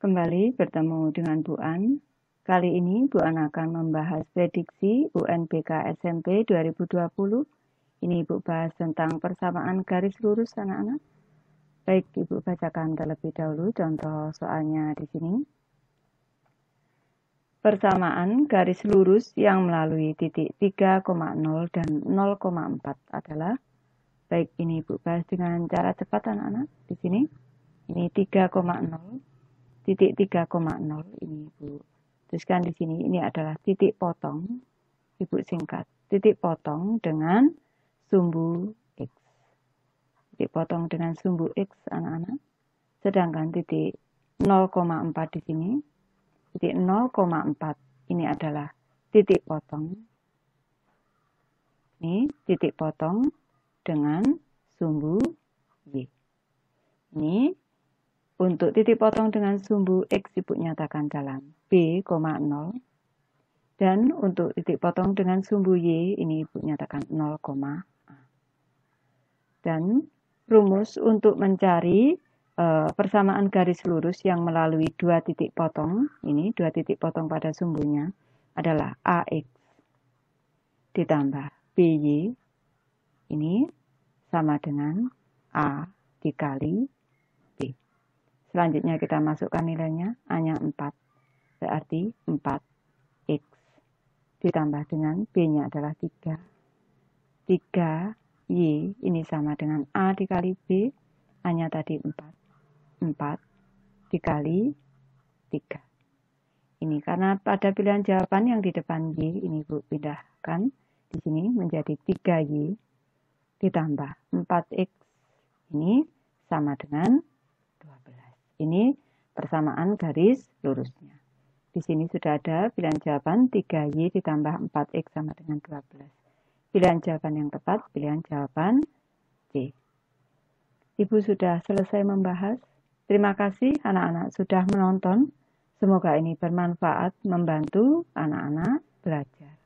Kembali bertemu dengan Bu An. Kali ini Bu An akan membahas prediksi UNBK SMP 2020. Ini Ibu bahas tentang persamaan garis lurus anak-anak. Baik, Ibu bacakan terlebih dahulu contoh soalnya di sini. Persamaan garis lurus yang melalui titik 3,0 dan 0,4 adalah Baik, ini Ibu bahas dengan cara cepat anak-anak di sini. Ini 3,0 titik 3,0 ini Ibu. Tuliskan di sini, ini adalah titik potong, Ibu singkat, titik potong dengan sumbu X. Titik potong dengan sumbu X, anak-anak. Sedangkan titik 0,4 di sini, titik 0,4 ini adalah titik potong. Ini titik potong dengan sumbu Y. Ini untuk titik potong dengan sumbu X ibu nyatakan dalam B, 0. Dan untuk titik potong dengan sumbu Y, ini ibu nyatakan 0, A. Dan rumus untuk mencari e, persamaan garis lurus yang melalui dua titik potong, ini dua titik potong pada sumbunya, adalah AX ditambah BY ini sama dengan A dikali Selanjutnya kita masukkan nilainya, hanya 4. Berarti 4x ditambah dengan B-nya adalah 3. 3Y ini sama dengan A dikali B, hanya tadi 4. 4 dikali 3. Ini karena pada pilihan jawaban yang di depan Y, ini Bu pindahkan di sini menjadi 3Y ditambah 4X ini sama dengan ini persamaan garis lurusnya. Di sini sudah ada pilihan jawaban 3Y ditambah 4X sama dengan 12. Pilihan jawaban yang tepat, pilihan jawaban C. Ibu sudah selesai membahas. Terima kasih anak-anak sudah menonton. Semoga ini bermanfaat membantu anak-anak belajar.